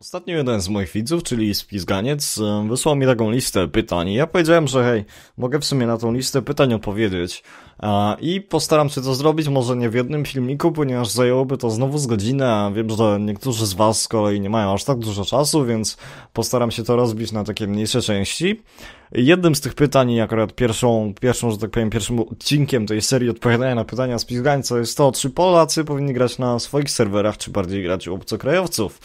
Ostatnio jeden z moich widzów, czyli Spizganiec, y, wysłał mi taką listę pytań i ja powiedziałem, że hej, mogę w sumie na tą listę pytań odpowiedzieć i postaram się to zrobić, może nie w jednym filmiku, ponieważ zajęłoby to znowu z godzinę, a wiem, że niektórzy z Was z kolei nie mają aż tak dużo czasu, więc postaram się to rozbić na takie mniejsze części. Jednym z tych pytań i akurat pierwszą, pierwszą, że tak powiem, pierwszym odcinkiem tej serii odpowiadania na pytania z Pizgańca jest to, czy Polacy powinni grać na swoich serwerach, czy bardziej grać u obcokrajowców.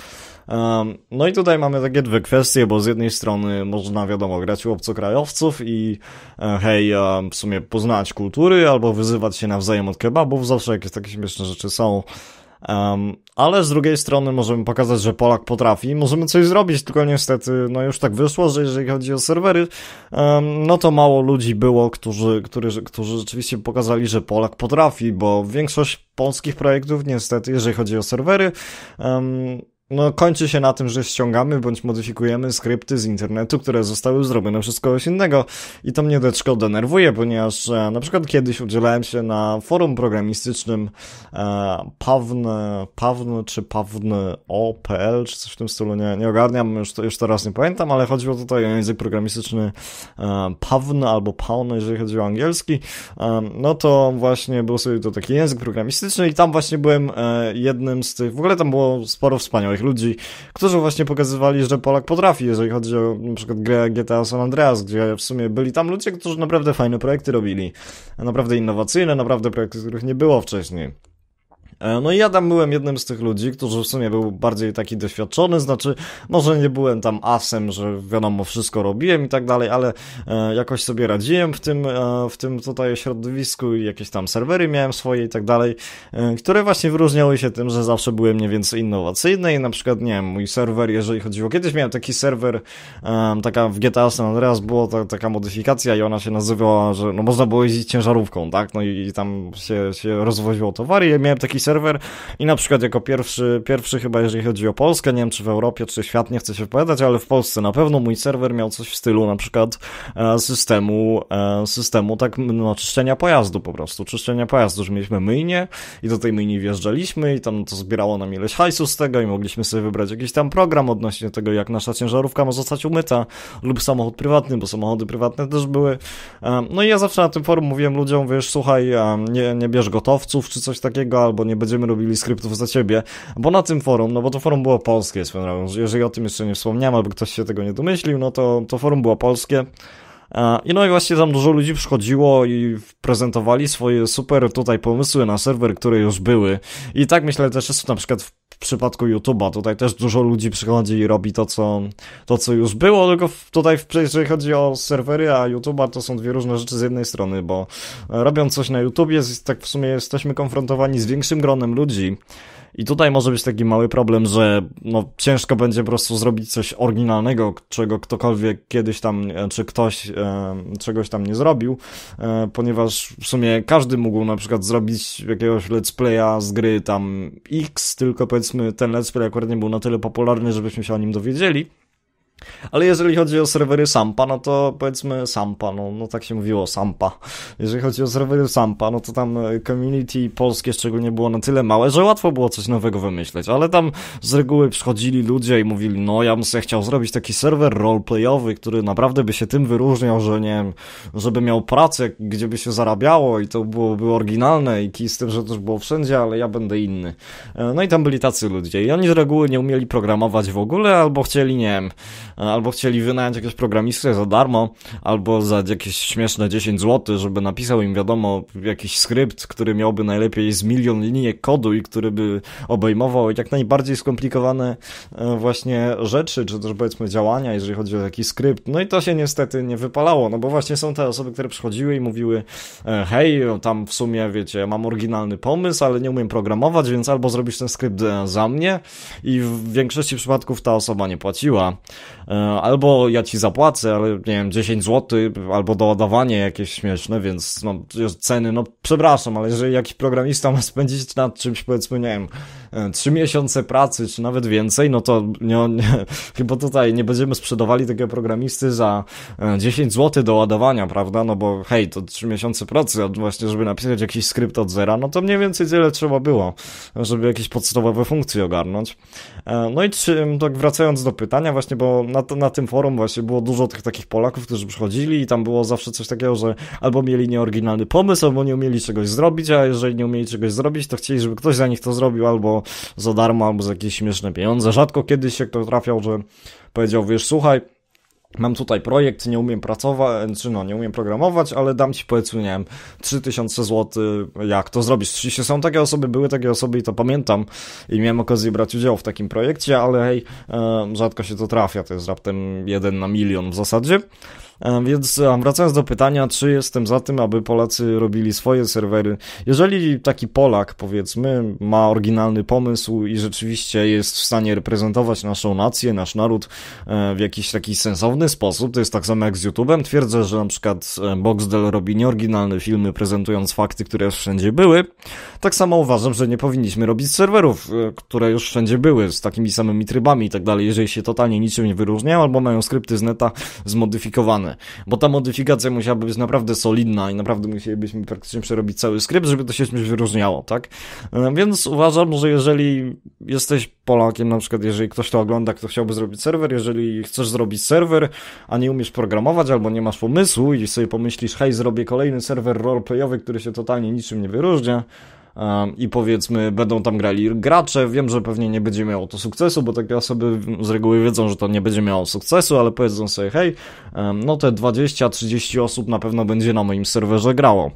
No i tutaj mamy takie dwie kwestie, bo z jednej strony można, wiadomo, grać u obcokrajowców i e, hej, e, w sumie poznać kultury albo wyzywać się nawzajem od kebabów, zawsze jakieś takie śmieszne rzeczy są. Um, ale z drugiej strony możemy pokazać, że Polak potrafi i możemy coś zrobić, tylko niestety, no już tak wyszło, że jeżeli chodzi o serwery, um, no to mało ludzi było, którzy, którzy, którzy rzeczywiście pokazali, że Polak potrafi, bo większość polskich projektów niestety, jeżeli chodzi o serwery, um, no, kończy się na tym, że ściągamy bądź modyfikujemy skrypty z internetu, które zostały zrobione przez kogoś innego. I to mnie troszkę denerwuje, ponieważ e, na przykład kiedyś udzielałem się na forum programistycznym e, pawn, pawn czy pawn.o.pl czy coś w tym stylu, nie, nie ogarniam, już, już teraz nie pamiętam, ale chodziło tutaj o język programistyczny e, pawn albo pawn, jeżeli chodzi o angielski. E, no to właśnie był sobie to taki język programistyczny i tam właśnie byłem e, jednym z tych, w ogóle tam było sporo wspaniałych wspaniałych ludzi, którzy właśnie pokazywali, że Polak potrafi, jeżeli chodzi o np. grę GTA San Andreas, gdzie w sumie byli tam ludzie, którzy naprawdę fajne projekty robili, naprawdę innowacyjne, naprawdę projekty, których nie było wcześniej. E, no i ja tam byłem jednym z tych ludzi, którzy w sumie był bardziej taki doświadczony, znaczy może nie byłem tam asem, że wiadomo wszystko robiłem i tak dalej, ale e, jakoś sobie radziłem w tym, e, w tym tutaj środowisku i jakieś tam serwery miałem swoje i tak dalej, które właśnie wyróżniały się tym, że zawsze były mniej więcej innowacyjne i na przykład, nie wiem, mój serwer, jeżeli chodziło, kiedyś miałem taki serwer, taka w GTA San Andreas była ta, taka modyfikacja i ona się nazywała, że no można było jeździć ciężarówką, tak, no i, i tam się, się rozwoziło towary i ja miałem taki serwer, serwer i na przykład jako pierwszy, pierwszy chyba jeżeli chodzi o Polskę, nie wiem czy w Europie, czy świat, nie chcę się wypowiadać, ale w Polsce na pewno mój serwer miał coś w stylu na przykład e, systemu, e, systemu tak, no, czyszczenia pojazdu po prostu, czyszczenia pojazdu, że mieliśmy myjnię i do tej myjni wjeżdżaliśmy i tam to zbierało nam ileś hajsu z tego i mogliśmy sobie wybrać jakiś tam program odnośnie tego, jak nasza ciężarówka ma zostać umyta lub samochód prywatny, bo samochody prywatne też były. E, no i ja zawsze na tym forum mówiłem ludziom, wiesz, słuchaj, nie, nie bierz gotowców czy coś takiego, albo nie będziemy robili skryptów za ciebie, bo na tym forum, no bo to forum było polskie swoją jeżeli o tym jeszcze nie wspomniałem, albo ktoś się tego nie domyślił, no to, to forum było polskie. E, I no i właśnie tam dużo ludzi przychodziło i prezentowali swoje super tutaj pomysły na serwer, które już były. I tak myślę też jest na przykład w przypadku YouTube'a. Tutaj też dużo ludzi przychodzi i robi to, co, to, co już było, tylko tutaj, jeżeli chodzi o serwery, a YouTube'a, to są dwie różne rzeczy z jednej strony, bo e, robiąc coś na YouTube jest tak w sumie jesteśmy konfrontowani z większym gronem ludzi. I tutaj może być taki mały problem, że no, ciężko będzie po prostu zrobić coś oryginalnego, czego ktokolwiek kiedyś tam, e, czy ktoś e, czegoś tam nie zrobił, e, ponieważ w sumie każdy mógł na przykład zrobić jakiegoś let's playa z gry tam X, tylko powiedzmy powiedzmy ten let's play akurat nie był na tyle popularny, żebyśmy się o nim dowiedzieli. Ale jeżeli chodzi o serwery Sampa, no to powiedzmy Sampa, no, no tak się mówiło, Sampa. Jeżeli chodzi o serwery Sampa, no to tam e, community polskie szczególnie było na tyle małe, że łatwo było coś nowego wymyśleć, ale tam z reguły przychodzili ludzie i mówili, no ja bym sobie chciał zrobić taki serwer roleplayowy, który naprawdę by się tym wyróżniał, że nie wiem, żeby miał pracę, gdzie by się zarabiało i to byłoby oryginalne i kij z tym, że już było wszędzie, ale ja będę inny. E, no i tam byli tacy ludzie i oni z reguły nie umieli programować w ogóle albo chcieli, nie wiem, E, albo chcieli wynająć jakiegoś programistę za darmo, albo za jakieś śmieszne 10 zł, żeby napisał im wiadomo jakiś skrypt, który miałby najlepiej z milion linijek kodu i który by obejmował jak najbardziej skomplikowane e, właśnie rzeczy, czy też powiedzmy działania, jeżeli chodzi o jakiś skrypt. No i to się niestety nie wypalało, no bo właśnie są te osoby, które przychodziły i mówiły e, hej, tam w sumie, wiecie, mam oryginalny pomysł, ale nie umiem programować, więc albo zrobisz ten skrypt za mnie i w większości przypadków ta osoba nie płaciła, E, albo ja ci zapłacę, ale nie wiem, 10 zł, albo doładowanie jakieś śmieszne, więc no, ceny, no przepraszam, ale jeżeli jakiś programista ma spędzić nad czymś, powiedzmy, nie wiem, E, trzy miesiące pracy, czy nawet więcej, no to nie, nie, chyba tutaj nie będziemy sprzedawali takiego programisty za 10 e, zł do ładowania, prawda? No bo hej, to trzy miesiące pracy właśnie, żeby napisać jakiś skrypt od zera, no to mniej więcej tyle trzeba było, żeby jakieś podstawowe funkcje ogarnąć. E, no i czy, tak wracając do pytania właśnie, bo na, na tym forum właśnie było dużo tych takich Polaków, którzy przychodzili i tam było zawsze coś takiego, że albo mieli nieoryginalny pomysł, albo nie umieli czegoś zrobić, a jeżeli nie umieli czegoś zrobić, to chcieli, żeby ktoś za nich to zrobił, albo za darmo, albo za jakieś śmieszne pieniądze. Rzadko kiedyś się kto trafiał, że powiedział, wiesz, słuchaj, mam tutaj projekt, nie umiem pracować, czy znaczy, no, nie umiem programować, ale dam ci powiedzmy, nie wiem, 3000 zł, jak to zrobić? Oczywiście są takie osoby, były takie osoby i to pamiętam i miałem okazję brać udział w takim projekcie, ale hej, e, rzadko się to trafia, to jest raptem jeden na milion w zasadzie. E, więc e, wracając do pytania, czy jestem za tym, aby Polacy robili swoje serwery. Jeżeli taki Polak, powiedzmy, ma oryginalny pomysł i rzeczywiście jest w stanie reprezentować naszą nację, nasz naród e, w jakiś taki sensowny sposób, to jest tak samo jak z YouTube'em. Twierdzę, że na przykład Boxdel robi nieoryginalne filmy, prezentując fakty, które już wszędzie były. Tak samo uważam, że nie powinniśmy robić serwerów, które już wszędzie były, z takimi samymi trybami i tak dalej, jeżeli się totalnie niczym nie wyróżniają, albo mają skrypty z neta zmodyfikowane bo ta modyfikacja musiałaby być naprawdę solidna i naprawdę musielibyśmy praktycznie przerobić cały skrypt, żeby to się czymś wyróżniało, tak? E, więc uważam, że jeżeli jesteś Polakiem, na przykład jeżeli ktoś to ogląda, kto chciałby zrobić serwer, jeżeli chcesz zrobić serwer, a nie umiesz programować albo nie masz pomysłu i sobie pomyślisz, hej, zrobię kolejny serwer roleplayowy, który się totalnie niczym nie wyróżnia, i powiedzmy będą tam grali gracze. Wiem, że pewnie nie będzie miało to sukcesu, bo takie osoby z reguły wiedzą, że to nie będzie miało sukcesu, ale powiedzą sobie, hej, no te 20-30 osób na pewno będzie na moim serwerze grało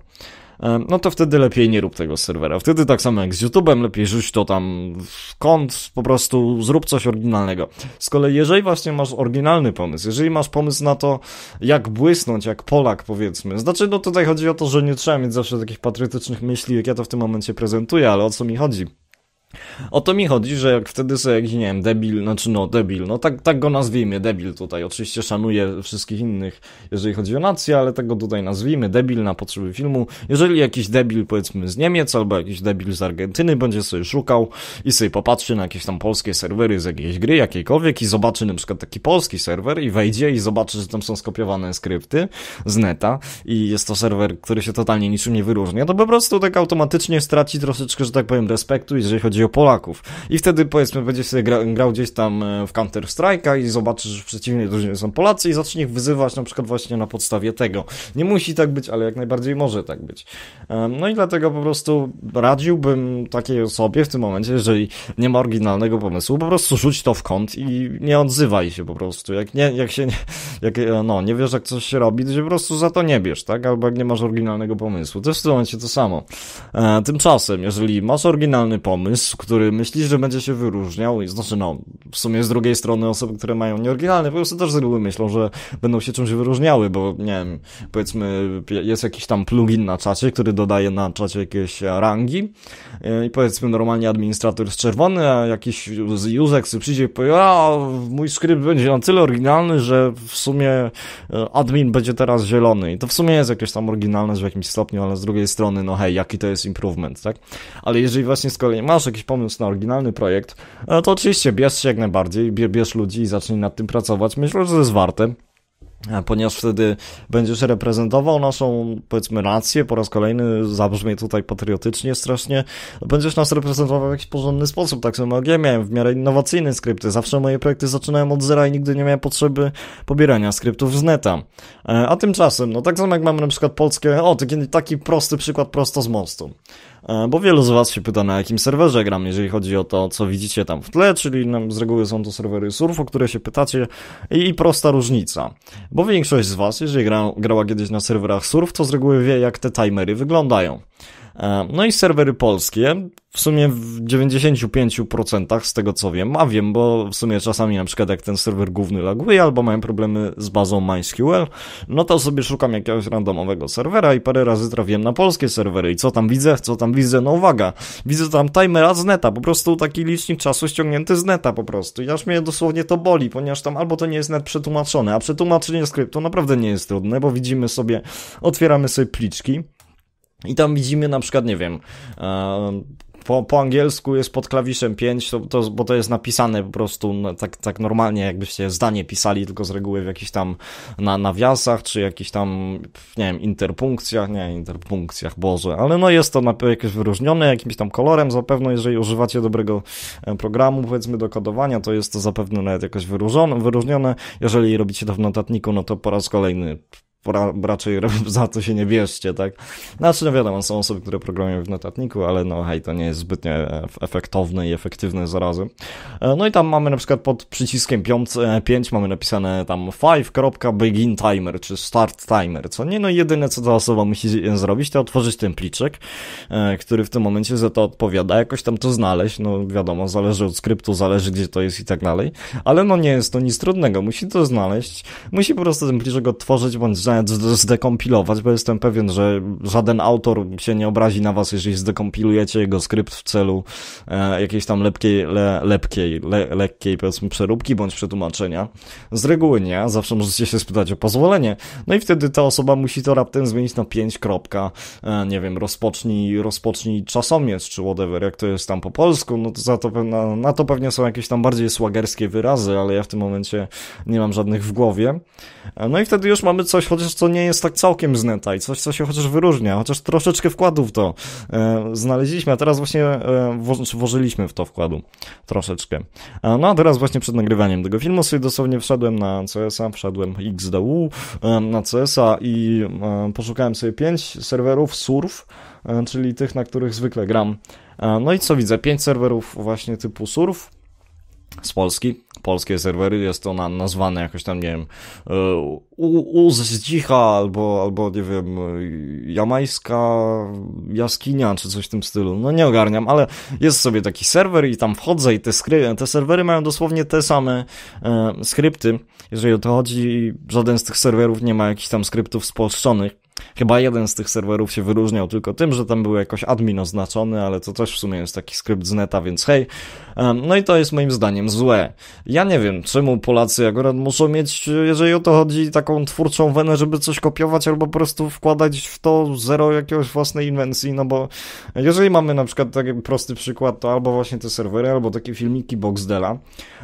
no to wtedy lepiej nie rób tego serwera. Wtedy tak samo jak z YouTube'em, lepiej rzuć to tam w kąt, po prostu zrób coś oryginalnego. Z kolei jeżeli właśnie masz oryginalny pomysł, jeżeli masz pomysł na to, jak błysnąć, jak Polak powiedzmy, znaczy no tutaj chodzi o to, że nie trzeba mieć zawsze takich patriotycznych myśli, jak ja to w tym momencie prezentuję, ale o co mi chodzi? O to mi chodzi, że jak wtedy sobie jakiś, nie wiem, debil, znaczy no debil, no tak, tak go nazwijmy, debil tutaj, oczywiście szanuję wszystkich innych, jeżeli chodzi o nację, ale tego tak tutaj nazwijmy, debil na potrzeby filmu, jeżeli jakiś debil powiedzmy z Niemiec albo jakiś debil z Argentyny będzie sobie szukał i sobie popatrzy na jakieś tam polskie serwery z jakiejś gry jakiejkolwiek i zobaczy na przykład taki polski serwer i wejdzie i zobaczy, że tam są skopiowane skrypty z neta i jest to serwer, który się totalnie niczym nie wyróżnia, to po prostu tak automatycznie straci troszeczkę, że tak powiem, respektu, jeżeli chodzi o Polaków. I wtedy powiedzmy będziesz sobie grał, grał gdzieś tam e, w Counter Strike'a i zobaczysz, że przeciwnie drużynie są Polacy i zacznie ich wyzywać na przykład właśnie na podstawie tego. Nie musi tak być, ale jak najbardziej może tak być. No i dlatego po prostu radziłbym takiej osobie w tym momencie, jeżeli nie ma oryginalnego pomysłu, po prostu rzuć to w kąt i nie odzywaj się po prostu. Jak, nie, jak się nie, jak, e, no, nie wiesz, jak coś się robi, to się po prostu za to nie bierz, tak? Albo jak nie masz oryginalnego pomysłu. To jest w tym momencie to samo. E, tymczasem, jeżeli masz oryginalny pomysł, pomysł, który myślisz, że będzie się wyróżniał, i znaczy no, w sumie z drugiej strony osoby, które mają nieoryginalne po prostu też z reguły myślą, że będą się czymś wyróżniały, bo nie wiem, powiedzmy jest jakiś tam plugin na czacie, który dodaje na czacie jakieś e, rangi e, i powiedzmy normalnie administrator jest czerwony, a jakiś z Usex przyjdzie i powie, a mój skrypt będzie na tyle oryginalny, że w sumie e, admin będzie teraz zielony i to w sumie jest jakieś tam oryginalne w jakimś stopniu, ale z drugiej strony, no hej, jaki to jest improvement, tak? Ale jeżeli właśnie z kolei masz jakieś jakiś pomysł na oryginalny projekt, e, to oczywiście bierz się jak najbardziej, bierz ludzi i zacznij nad tym pracować. Myślę, że to jest warte e, ponieważ wtedy będziesz reprezentował naszą, powiedzmy, rację, po raz kolejny zabrzmie tutaj patriotycznie strasznie, będziesz nas reprezentował w jakiś porządny sposób, tak samo jak ja miałem w miarę innowacyjne skrypty, zawsze moje projekty zaczynałem od zera i nigdy nie miałem potrzeby pobierania skryptów z neta. E, a tymczasem, no tak samo jak mamy na przykład polskie, o, taki, taki prosty przykład prosto z mostu. E, bo wielu z Was się pyta, na jakim serwerze gram, jeżeli chodzi o to, co widzicie tam w tle, czyli z reguły są to serwery surf, o które się pytacie i prosta różnica, bo większość z Was, jeżeli gra, grała kiedyś na serwerach surf, to z reguły wie, jak te timery wyglądają. E, no i serwery polskie, w sumie w 95% z tego co wiem, a wiem, bo w sumie czasami na przykład jak ten serwer główny laguje albo mają problemy z bazą MySQL, no to sobie szukam jakiegoś randomowego serwera i parę razy trafiłem na polskie serwery i co tam widzę, co tam widzę, no uwaga, widzę tam timera z neta, po prostu taki licznik czasu ściągnięty z neta po prostu i aż mnie dosłownie to boli, ponieważ tam albo to nie jest net przetłumaczone, a przetłumaczenie skryptu naprawdę nie jest trudne, bo widzimy sobie, otwieramy sobie pliczki, i tam widzimy na przykład, nie wiem, e, po, po angielsku jest pod klawiszem 5, to, to, bo to jest napisane po prostu tak, tak normalnie, jakbyście zdanie pisali, tylko z reguły w jakichś tam na nawiasach, czy jakichś tam, nie wiem, interpunkcjach, nie, interpunkcjach, Boże, ale no jest to na, jakieś wyróżnione jakimś tam kolorem, zapewne jeżeli używacie dobrego e, programu, powiedzmy, do kodowania, to jest to zapewne nawet jakoś wyróżnione, wyróżnione. jeżeli robicie to w notatniku, no to po raz kolejny raczej za to się nie bierzcie, tak? Znaczy, no wiadomo, są osoby, które programują w notatniku, ale no hej, to nie jest zbytnie efektowne i efektywne zarazem. E, no i tam mamy na przykład pod przyciskiem 5, 5 e, mamy napisane tam 5.begin timer, czy start timer, co nie? No jedyne, co ta osoba musi zrobić, to otworzyć ten pliczek, e, który w tym momencie za to odpowiada, jakoś tam to znaleźć, no wiadomo, zależy od skryptu, zależy gdzie to jest i tak dalej, ale no nie jest to nic trudnego, musi to znaleźć, musi po prostu ten pliczek otworzyć, bądź zdekompilować, bo jestem pewien, że żaden autor się nie obrazi na was, jeżeli zdekompilujecie jego skrypt w celu e, jakiejś tam lepkiej, le, lepkiej, le, lekkiej powiedzmy przeróbki bądź przetłumaczenia. Z reguły nie, zawsze możecie się spytać o pozwolenie. No i wtedy ta osoba musi to raptem zmienić na 5 kropka, e, nie wiem, rozpocznij, rozpocznij czasomierz czy whatever, jak to jest tam po polsku, no to za to na, na to pewnie są jakieś tam bardziej słagerskie wyrazy, ale ja w tym momencie nie mam żadnych w głowie. E, no i wtedy już mamy coś chociaż co to nie jest tak całkiem znęta i coś, co się chociaż wyróżnia, chociaż troszeczkę wkładu w to e, znaleźliśmy, a teraz właśnie e, włożyliśmy w to wkładu troszeczkę. E, no a teraz właśnie przed nagrywaniem tego filmu sobie dosłownie wszedłem na CS-a, wszedłem XDU e, na CS-a i e, poszukałem sobie pięć serwerów surf, e, czyli tych, na których zwykle gram. E, no i co widzę, pięć serwerów właśnie typu surf, z Polski, polskie serwery, jest to na nazwane jakoś tam, nie wiem, e, Uzdzicha albo, albo, nie wiem, jamańska jaskinia czy coś w tym stylu. No nie ogarniam, ale jest sobie taki serwer i tam wchodzę i te, skry te serwery mają dosłownie te same e, skrypty. Jeżeli o to chodzi, żaden z tych serwerów nie ma jakichś tam skryptów spolszczonych. Chyba jeden z tych serwerów się wyróżniał tylko tym, że tam był jakoś admin oznaczony, ale to też w sumie jest taki skrypt z neta, więc hej. No i to jest moim zdaniem złe. Ja nie wiem, czemu Polacy akurat muszą mieć, jeżeli o to chodzi, taką twórczą wenę, żeby coś kopiować albo po prostu wkładać w to zero jakiegoś własnej inwencji, no bo jeżeli mamy na przykład taki prosty przykład, to albo właśnie te serwery, albo takie filmiki Boxdela,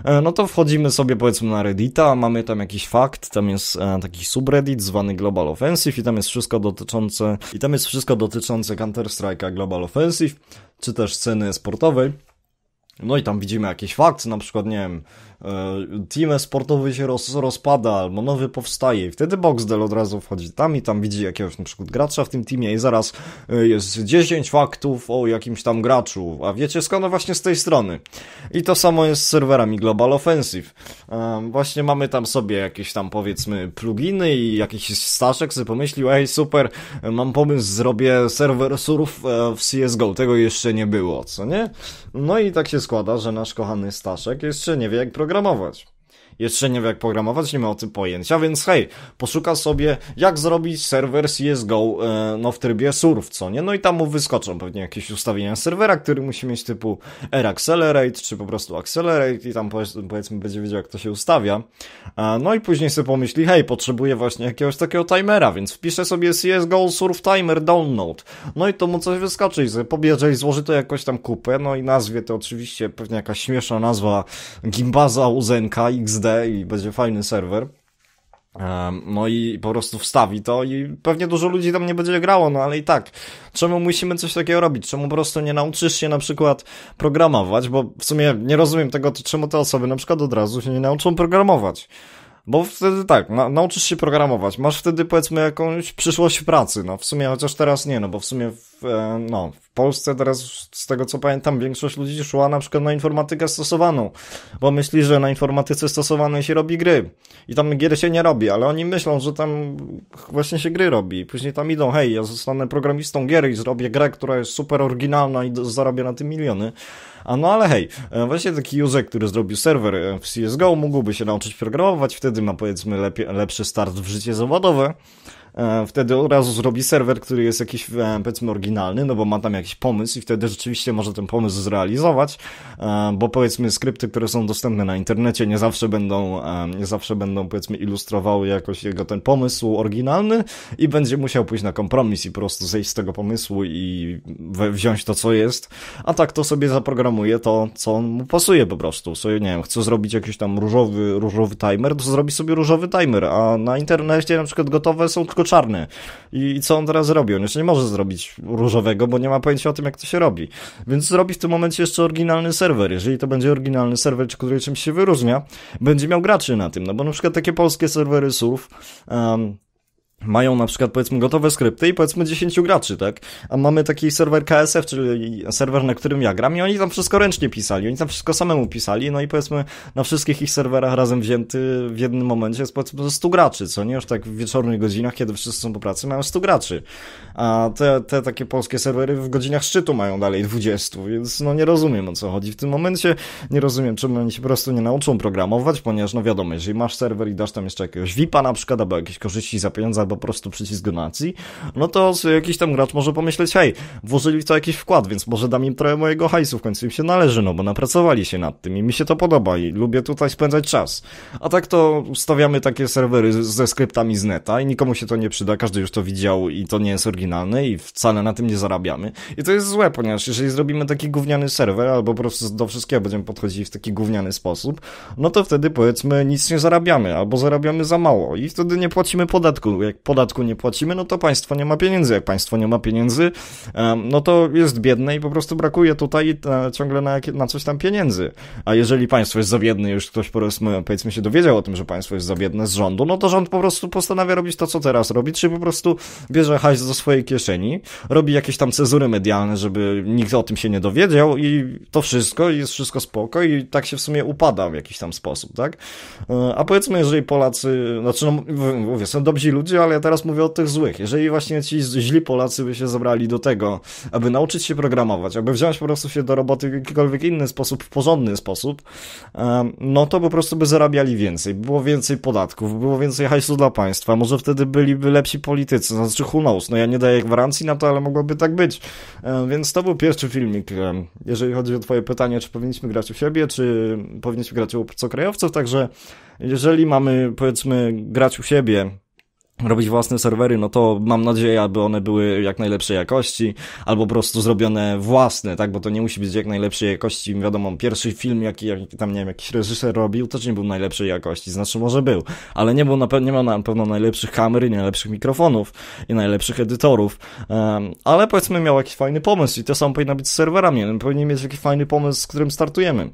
e, no to wchodzimy sobie powiedzmy na Reddita, mamy tam jakiś fakt, tam jest e, taki subreddit zwany Global Offensive i tam jest wszystko wszystko dotyczące, i tam jest wszystko dotyczące Counter-Strike'a Global Offensive, czy też sceny sportowej. No i tam widzimy jakieś fakty, na przykład, nie wiem, E, team sportowy się roz, rozpada, albo nowy powstaje i wtedy Boxdel od razu wchodzi tam i tam widzi jakiegoś na przykład gracza w tym teamie i zaraz e, jest 10 faktów o jakimś tam graczu, a wiecie skąd? No właśnie z tej strony. I to samo jest z serwerami Global Offensive. E, właśnie mamy tam sobie jakieś tam powiedzmy pluginy i jakiś Staszek sobie pomyślił, ej super, mam pomysł, zrobię serwer surf w CSGO, tego jeszcze nie było, co nie? No i tak się składa, że nasz kochany Staszek jeszcze nie wie jak programować programować. jeszcze nie wie jak programować, nie ma o tym pojęcia, więc hej, poszuka sobie jak zrobić serwer CSGO e, no w trybie surf, co nie? No i tam mu wyskoczą pewnie jakieś ustawienia serwera, który musi mieć typu R Accelerate, czy po prostu Accelerate i tam powiedzmy będzie wiedział jak to się ustawia. E, no i później sobie pomyśli, hej, potrzebuję właśnie jakiegoś takiego timera, więc wpiszę sobie CSGO surf timer download. No i to mu coś wyskoczy i pobierze i złoży to jakoś tam kupę, no i nazwie to oczywiście pewnie jakaś śmieszna nazwa Gimbaza Uzenka XD SSD i będzie fajny serwer. No i po prostu wstawi to i pewnie dużo ludzi tam nie będzie grało, no ale i tak, czemu musimy coś takiego robić? Czemu po prostu nie nauczysz się na przykład programować? Bo w sumie nie rozumiem tego, czemu te osoby na przykład od razu się nie nauczą programować. Bo wtedy tak, na, nauczysz się programować, masz wtedy powiedzmy jakąś przyszłość w pracy, no w sumie chociaż teraz nie, no bo w sumie w, e, no, w Polsce teraz, z tego co pamiętam, większość ludzi szła na przykład na informatykę stosowaną, bo myśli, że na informatyce stosowanej się robi gry. I tam gier się nie robi, ale oni myślą, że tam właśnie się gry robi. I później tam idą, hej, ja zostanę programistą gier i zrobię grę, która jest super oryginalna i zarobię na tym miliony. A no ale hej, e, właśnie taki user, który zrobił serwer e, w CSGO, mógłby się nauczyć programować, wtedy ma powiedzmy lepszy start w życie zawodowe. E, wtedy od razu zrobi serwer, który jest jakiś, e, powiedzmy, oryginalny, no bo ma tam jakiś pomysł i wtedy rzeczywiście może ten pomysł zrealizować, e, bo powiedzmy, skrypty, które są dostępne na internecie, nie zawsze będą, nie zawsze będą, powiedzmy, ilustrowały jakoś jego ten pomysł oryginalny i będzie musiał pójść na kompromis i po prostu zejść z tego pomysłu i wziąć to, co jest, a tak to sobie zaprogramuje to, co mu pasuje po prostu. Sobie, nie wiem, chce zrobić jakiś tam różowy, różowy timer, to zrobi sobie różowy timer, a na internecie na przykład gotowe są tylko Czarne I, co on teraz robi? On jeszcze nie może zrobić różowego, bo nie ma pojęcia o tym, jak to się robi. Więc zrobi w tym momencie jeszcze oryginalny serwer. Jeżeli to będzie oryginalny serwer, czy który czymś się wyróżnia, będzie miał graczy na tym. No bo na przykład takie polskie serwery surf, um, mają na przykład powiedzmy gotowe skrypty i powiedzmy 10 graczy, tak? A mamy taki serwer KSF, czyli serwer, na którym ja gram i oni tam wszystko ręcznie pisali, oni tam wszystko samemu pisali, no i powiedzmy na wszystkich ich serwerach razem wzięty w jednym momencie jest powiedzmy 100 graczy, co nie? Już tak w wieczornych godzinach, kiedy wszyscy są po pracy, mają 100 graczy. A te, te takie polskie serwery w godzinach szczytu mają dalej 20, więc no nie rozumiem o co chodzi w tym momencie, nie rozumiem czemu oni się po prostu nie nauczą programować, ponieważ no wiadomo, jeżeli masz serwer i dasz tam jeszcze jakiegoś VIP-a na przykład, albo jakieś korzyści za pieniądze, albo po prostu przycisk nacji, no to jakiś tam gracz może pomyśleć, hej, włożyli w to jakiś wkład, więc może dam im trochę mojego hajsu, w końcu im się należy, no bo napracowali się nad tym i mi się to podoba i lubię tutaj spędzać czas. A tak to stawiamy takie serwery ze skryptami z neta i nikomu się to nie przyda, każdy już to widział i to nie jest oryginalne i wcale na tym nie zarabiamy. I to jest złe, ponieważ jeżeli zrobimy taki gówniany serwer, albo po prostu do wszystkiego będziemy podchodzili w taki gówniany sposób, no to wtedy powiedzmy nic nie zarabiamy, albo zarabiamy za mało i wtedy nie płacimy podatku, jak podatku nie płacimy, no to państwo nie ma pieniędzy. Jak państwo nie ma pieniędzy, no to jest biedne i po prostu brakuje tutaj e, ciągle na, na coś tam pieniędzy. A jeżeli państwo jest za biedne, już ktoś powiedzmy, powiedzmy się dowiedział o tym, że państwo jest za biedne z rządu, no to rząd po prostu postanawia robić to, co teraz robi, czyli po prostu bierze hajs do swojej kieszeni, robi jakieś tam cezury medialne, żeby nikt o tym się nie dowiedział i to wszystko, jest wszystko spoko i tak się w sumie upada w jakiś tam sposób, tak? E, a powiedzmy, jeżeli Polacy, znaczy no, mówię, są dobrzy ludzie, ale ja teraz mówię o tych złych. Jeżeli właśnie ci źli Polacy by się zabrali do tego, aby nauczyć się programować, aby wziąć po prostu się do roboty w jakikolwiek inny sposób, w porządny sposób, no to po prostu by zarabiali więcej, było więcej podatków, było więcej hajsu dla państwa, może wtedy byliby lepsi politycy, no, znaczy who knows, no ja nie daję gwarancji na to, ale mogłoby tak być. Więc to był pierwszy filmik, jeżeli chodzi o twoje pytanie, czy powinniśmy grać u siebie, czy powinniśmy grać u obcokrajowców, także jeżeli mamy, powiedzmy, grać u siebie, robić własne serwery, no to mam nadzieję, aby one były jak najlepszej jakości, albo po prostu zrobione własne, tak, bo to nie musi być jak najlepszej jakości, wiadomo, pierwszy film, jaki, jaki tam, nie wiem, jakiś reżyser robił, też nie był najlepszej jakości, znaczy może był, ale nie był na pewno, nie miał na pewno najlepszych kamer i najlepszych mikrofonów i najlepszych edytorów, um, ale powiedzmy miał jakiś fajny pomysł i to samo powinno być z serwerami, powinien mieć jakiś fajny pomysł, z którym startujemy.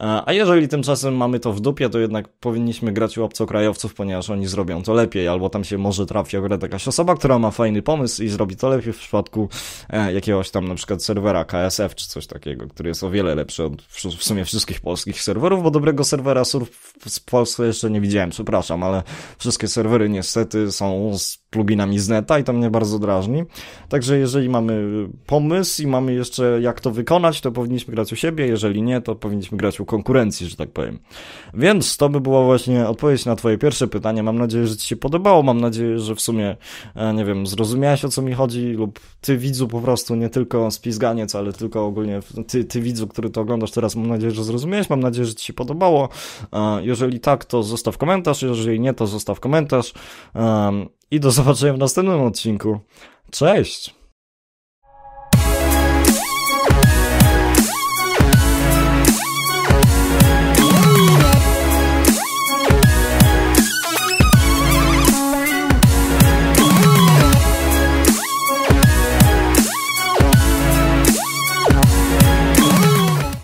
E, a jeżeli tymczasem mamy to w dupie, to jednak powinniśmy grać u obcokrajowców, ponieważ oni zrobią to lepiej, albo tam się może trafi akurat jakaś osoba, która ma fajny pomysł i zrobi to lepiej w przypadku e, jakiegoś tam na przykład serwera KSF czy coś takiego, który jest o wiele lepszy od w sumie wszystkich polskich serwerów, bo dobrego serwera surf w Polsce jeszcze nie widziałem, przepraszam, ale wszystkie serwery niestety są z pluginami z neta i to mnie bardzo drażni. Także jeżeli mamy pomysł i mamy jeszcze jak to wykonać, to powinniśmy grać u siebie, jeżeli nie, to powinniśmy grać u konkurencji, że tak powiem. Więc to by była właśnie odpowiedź na twoje pierwsze pytanie. Mam nadzieję, że ci się podobało, mam nadzieję, że w sumie, e, nie wiem, zrozumiałeś o co mi chodzi lub ty widzu po prostu, nie tylko spizganiec, ale tylko ogólnie ty, ty widzu, który to oglądasz teraz, mam nadzieję, że zrozumiałeś, mam nadzieję, że ci się podobało. E, jeżeli tak, to zostaw komentarz, jeżeli nie, to zostaw komentarz i do zobaczenia w następnym odcinku. Cześć!